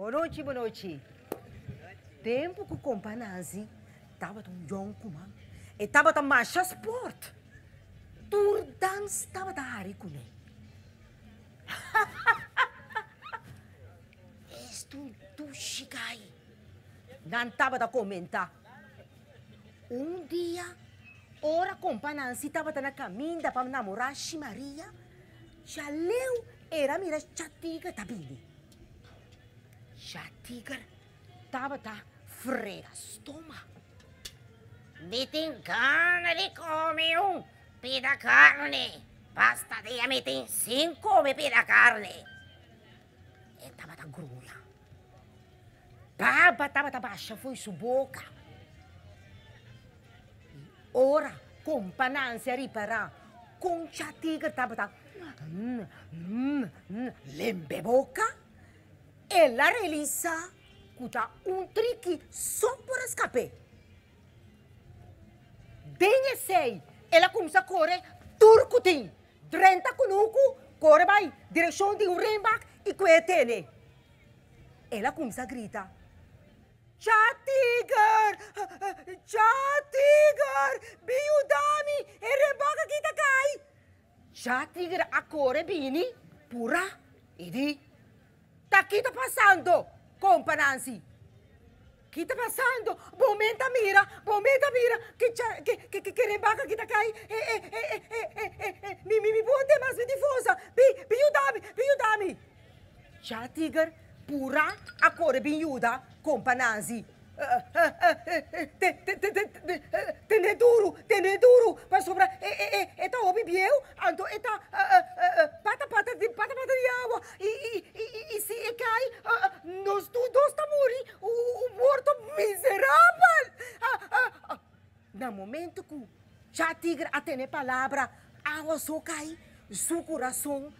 Boa noite, boa noite. Tempo que o nazi, tava tão jonco, E tava tão macha sport. Tur dança tava da aricune. Estu tu shigai. Não tava da comentar. Um dia, ora compra nazi tava na caminha para namorar a Maria. Já leu era mira chatiga tabini. Tá Ša tigr, ta pa ta frega stoma. Mette in canne di come un pedacarne. Basta di mette in sin come pedacarne. E ta ta grulla. Baba ta ta bascia foi su bocca. Ora, con pananza riparà, con ciatigre ta ta... Mm, mm, mm, lembe bocca e la relissa coûta un triqui só por escapar. Denha sei, ela começa a corre turcutin. Trenta conuco corre vai, direzione di un rimbac e coetene. Ela começa a gritar. Tja tiger, tja tiger, biudami, e rebaga kita cai! Tja tiger a corre bini, pura, e di. Tá aqui, tá passando. Compa, Nancy. Aqui tá passando. Bomenta mira, bomenta mira. Que que que que, que rembaca aqui tá cai. E, e, e, e, e, e, Mi mi mi buonde mas mi difusa. Bi bi udami, bi udami. Ciao, Tiger. Pura a cuore bi iuda, compa Nancy. Teneduru, teneduru, pa sopra, e, e, e, e ta obi bieu, anto, e ta, momento que já tigre a ter palavra, a só cai, seu coração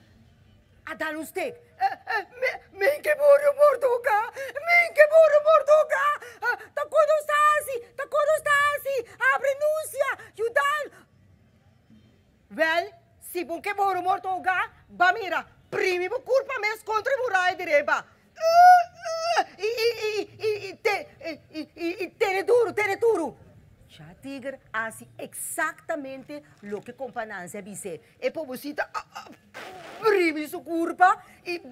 a dar um steak. Eh, eh, min que burro mordoca, min que burro mordoca, eh, tá quando assim tá quando assim abre núncia, Judal Well, se bom que burro mordoca, bamira, primi por culpa mes contra murai direba. E, e, e, e, e, e, e, e, e, e, e, e, e, e, e, e, Ya, Tiger hace exactamente lo que con Panancia dice. E pobrecita abre ah, ah, su curva y, eh,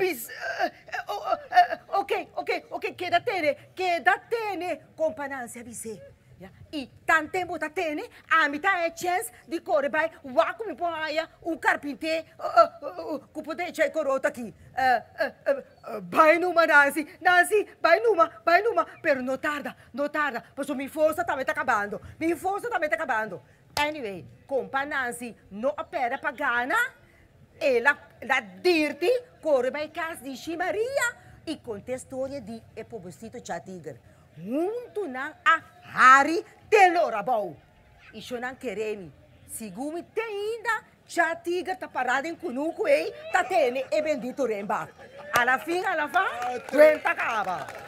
eh, oh, eh, ok, ok, ok, quédate, quédate, con panancia dice. i tante mutatene amita e chance di core bai wa come po aia un carpinte uh, uh, uh, cupote c'è corota chi eh, eh, eh, bai numa nasi nasi bai numa bai numa per non tarda non tarda posso mi forza sta acabando mi forza sta acabando anyway compa Nancy no appena pagana e la, la dirti corre bai cas di Maria i contestorie di e pobestito chat cioè tigre muito não a Harry telora E Isho nan kereni. Sigumi te ainda já tiga tá parada em conuco, ei, tá tendo e bendito remba. Ala fim, ala vá, 30 acaba.